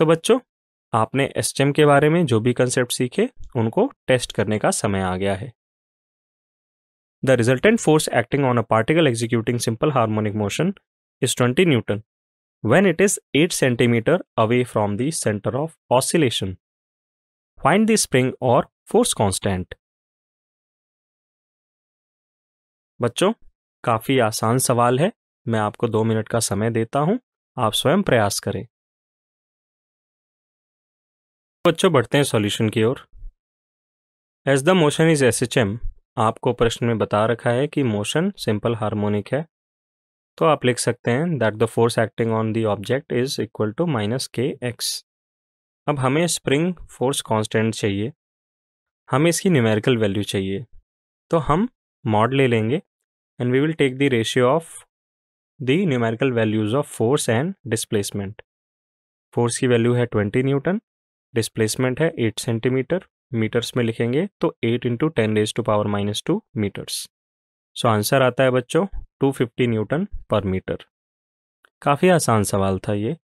तो बच्चों आपने एस e के बारे में जो भी कंसेप्ट सीखे उनको टेस्ट करने का समय आ गया है the resultant force acting on a particle executing simple harmonic motion is 20 newton when it is eight centimetre away from centre of oscillation find the spring और फोर्स कॉन्स्टेंट बच्चों काफी आसान सवाल है मैं आपको दो मिनट का समय देता हूं आप स्वयं प्रयास करें बच्चों बढ़ते हैं सॉल्यूशन की ओर as the motion is S H M आपको प्रश्न में बता रखा है कि मोशन सिंपल हार्मोनिक है तो आप लिख सकते हैं that the force acting on the object is equal to minus K X अब हमें स्प्रिंग फोर्स कांस्टेंट चाहिए हमें इसकी न्यूमेरिकल वैल्यू चाहिए तो हम मॉड ले लेंगे and we will take the ratio of the numerical values of force and displacement force की वैल्यू है ट्वेंटी न्यूटन डिस्प्लेसमेंट है एट सेंटीमीटर मीटर्स में लिखेंगे तो eight into ten raise to power minus two metres so answer आता है बच्चों two fifty newton per metre काफ़ी आसान सवाल था ये